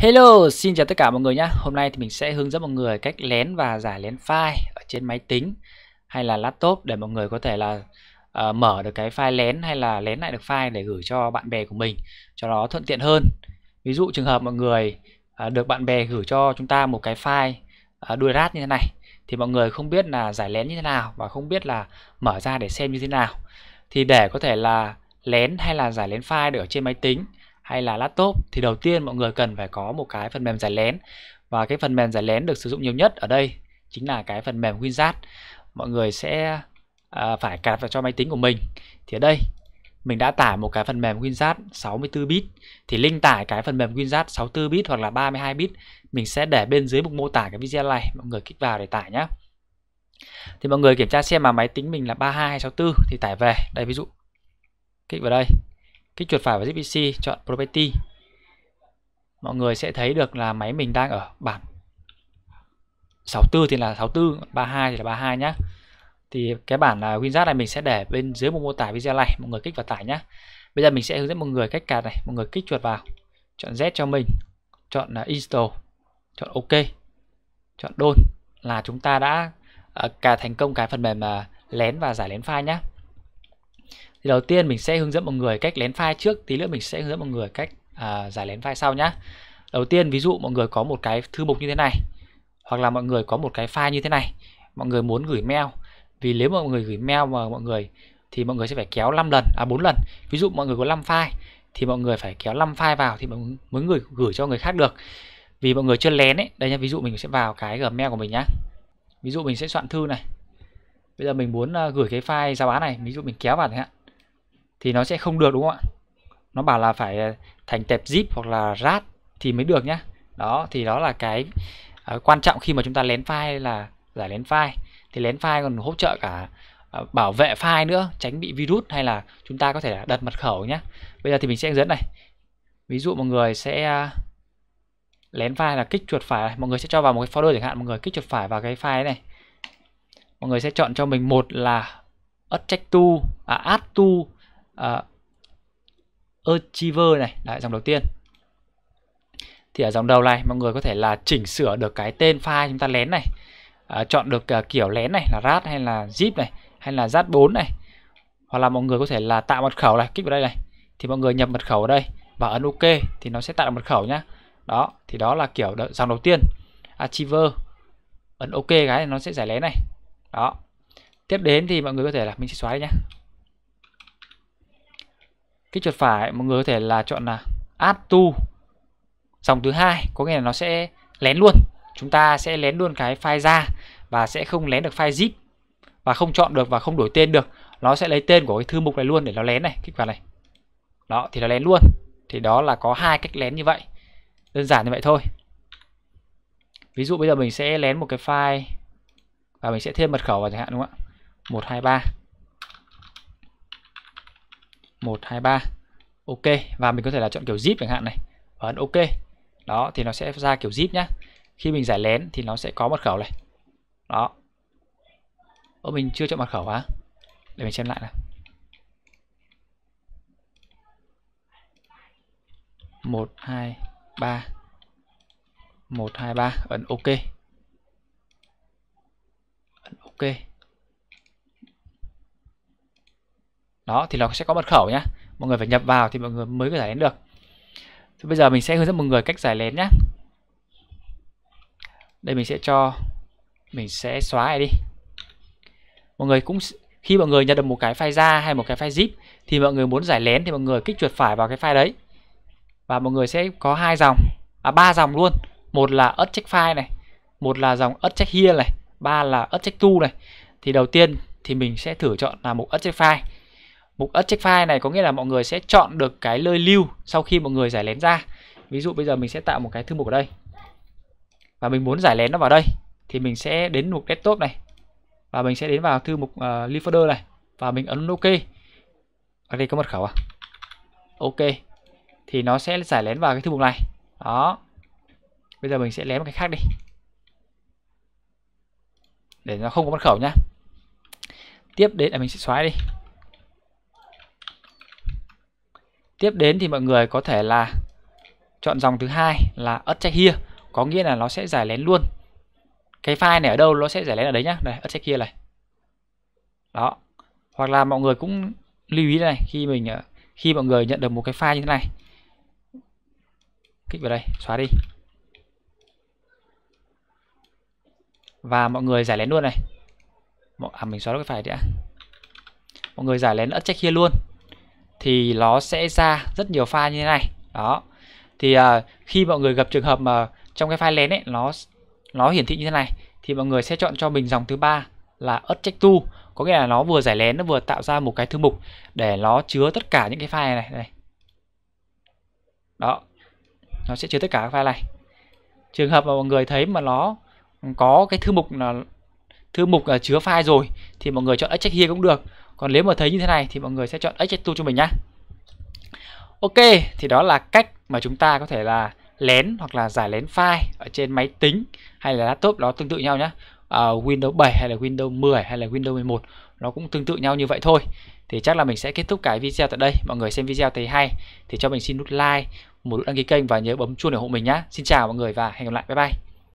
Hello, xin chào tất cả mọi người nhé. Hôm nay thì mình sẽ hướng dẫn mọi người cách lén và giải lén file ở trên máy tính hay là laptop để mọi người có thể là uh, mở được cái file lén hay là lén lại được file để gửi cho bạn bè của mình cho nó thuận tiện hơn. Ví dụ trường hợp mọi người uh, được bạn bè gửi cho chúng ta một cái file uh, đuôi rát như thế này thì mọi người không biết là giải lén như thế nào và không biết là mở ra để xem như thế nào. Thì để có thể là lén hay là giải lén file được ở trên máy tính hay là laptop thì đầu tiên mọi người cần phải có một cái phần mềm giải lén và cái phần mềm giải lén được sử dụng nhiều nhất ở đây chính là cái phần mềm WinRAR mọi người sẽ à, phải cài vào cho máy tính của mình thì ở đây mình đã tải một cái phần mềm WinRAR 64 bit thì link tải cái phần mềm WinRAR 64 bit hoặc là 32 bit mình sẽ để bên dưới mục mô tả cái video này mọi người kích vào để tải nhé thì mọi người kiểm tra xem mà máy tính mình là 32 hay 64 thì tải về đây ví dụ kích vào đây kích chuột phải vào ZPC chọn property mọi người sẽ thấy được là máy mình đang ở bản 64 thì là 64 32 thì là 32 nhá thì cái bản là WinRAR này mình sẽ để bên dưới mô tả video này mọi người kích vào tải nhá bây giờ mình sẽ hướng dẫn mọi người cách cài này mọi người kích chuột vào chọn Z cho mình chọn à, install chọn OK chọn đôn là chúng ta đã à, cài thành công cái phần mềm à, lén và giải lén file nhé thì đầu tiên mình sẽ hướng dẫn mọi người cách lén file trước tí nữa mình sẽ hướng dẫn mọi người cách à, giải lén file sau nhá đầu tiên ví dụ mọi người có một cái thư mục như thế này hoặc là mọi người có một cái file như thế này mọi người muốn gửi mail vì nếu mọi người gửi mail mà mọi người thì mọi người sẽ phải kéo 5 lần à 4 lần ví dụ mọi người có 5 file thì mọi người phải kéo 5 file vào thì mọi người mới gửi gửi cho người khác được vì mọi người chưa lén ấy đây nhá ví dụ mình sẽ vào cái gmail của mình nhá ví dụ mình sẽ soạn thư này bây giờ mình muốn gửi cái file giao bán này ví dụ mình kéo vào này thì nó sẽ không được đúng không ạ nó bảo là phải ờ, thành tệp zip hoặc là rát thì mới được nhá đó thì đó là cái uh, quan trọng khi mà chúng ta lén file là giải lén file thì lén file còn hỗ trợ cả uh, bảo vệ file nữa tránh bị virus hay là chúng ta có thể đặt mật khẩu nhá. bây giờ thì mình sẽ dẫn này ví dụ mọi người sẽ uh, lén file là kích chuột phải mọi người sẽ cho vào một cái folder chẳng hạn mọi người kích chuột phải vào cái file này mọi người sẽ chọn cho mình một là add to à add to uh, Achiever này, Đấy, dòng đầu tiên thì ở dòng đầu này mọi người có thể là chỉnh sửa được cái tên file chúng ta lén này à, chọn được uh, kiểu lén này là rat hay là zip này hay là rat 4 này hoặc là mọi người có thể là tạo mật khẩu này kích vào đây này thì mọi người nhập mật khẩu ở đây và ấn ok thì nó sẽ tạo mật khẩu nhá đó thì đó là kiểu dòng đầu tiên achiever ấn ok cái này nó sẽ giải lén này đó tiếp đến thì mọi người có thể là mình sẽ xóa đi nhé kích chuột phải mọi người có thể là chọn là add to dòng thứ hai có nghĩa là nó sẽ lén luôn chúng ta sẽ lén luôn cái file ra và sẽ không lén được file zip và không chọn được và không đổi tên được nó sẽ lấy tên của cái thư mục này luôn để nó lén này kích vào này đó thì nó lén luôn thì đó là có hai cách lén như vậy đơn giản như vậy thôi ví dụ bây giờ mình sẽ lén một cái file và mình sẽ thêm mật khẩu vào chẳng hạn đúng không ạ 123 123 ok và mình có thể là chọn kiểu zip chẳng hạn này và ấn ok đó thì nó sẽ ra kiểu zip nhá khi mình giải lén thì nó sẽ có mật khẩu này đó Ô, mình chưa chọn mật khẩu hả để mình xem lại nào một hai ba một hai ba ấn ok ấn ok đó thì nó sẽ có mật khẩu nhá mọi người phải nhập vào thì mọi người mới có giải lén được thì bây giờ mình sẽ hướng dẫn mọi người cách giải lén nhá đây mình sẽ cho mình sẽ xóa này đi mọi người cũng khi mọi người nhận được một cái file ra hay một cái file zip thì mọi người muốn giải lén thì mọi người kích chuột phải vào cái file đấy và mọi người sẽ có hai dòng à ba dòng luôn một là ớt check file này một là dòng ớt check here này ba là ớt check to này thì đầu tiên thì mình sẽ thử chọn là mục ớt check file mục object file này có nghĩa là mọi người sẽ chọn được cái nơi lưu sau khi mọi người giải lén ra ví dụ bây giờ mình sẽ tạo một cái thư mục ở đây và mình muốn giải lén nó vào đây thì mình sẽ đến mục desktop này và mình sẽ đến vào thư mục uh, ờ, leave folder này và mình ấn ok ở đây có mật khẩu à ok thì nó sẽ giải lén vào cái thư mục này đó bây giờ mình sẽ lén một cái khác đi để nó không có mật khẩu nhá tiếp đến là mình sẽ xóa đi Tiếp đến thì mọi người có thể là chọn dòng thứ hai là uncheck here, có nghĩa là nó sẽ giải lén luôn. Cái file này ở đâu nó sẽ giải lén ở đấy nhá. Đây, uncheck here này. Đó. Hoặc là mọi người cũng lưu ý này khi mình ờ, khi mọi người nhận được một cái file như thế này. Kích vào đây, xóa đi. Và mọi người giải lén luôn này. À mình xóa cái file đi ạ. Mọi người giải lén uncheck here luôn thì nó sẽ ra rất nhiều file như thế này đó thì uh, khi mọi người gặp trường hợp mà trong cái file lén ấy nó nó hiển thị như thế này thì mọi người sẽ chọn cho mình dòng thứ ba là object to có nghĩa là nó vừa giải lén nó vừa tạo ra một cái thư mục để nó chứa tất cả những cái file này này đó nó sẽ chứa tất cả các file này trường hợp mà mọi người thấy mà nó có cái thư mục là thư mục là chứa file rồi thì mọi người chọn extract here cũng được còn nếu mà thấy như thế này thì mọi người sẽ chọn X2 cho mình nhá Ok thì đó là cách mà chúng ta có thể là lén hoặc là giải lén file ở trên máy tính hay là laptop đó tương tự nhau nhé uh, à, Windows 7 hay là Windows 10 hay là Windows 11 nó cũng tương tự nhau như vậy thôi thì chắc là mình sẽ kết thúc cái video tại đây mọi người xem video thấy hay thì cho mình xin nút like một nút đăng ký kênh và nhớ bấm chuông để ủng hộ mình nhá Xin chào mọi người và hẹn gặp lại bye bye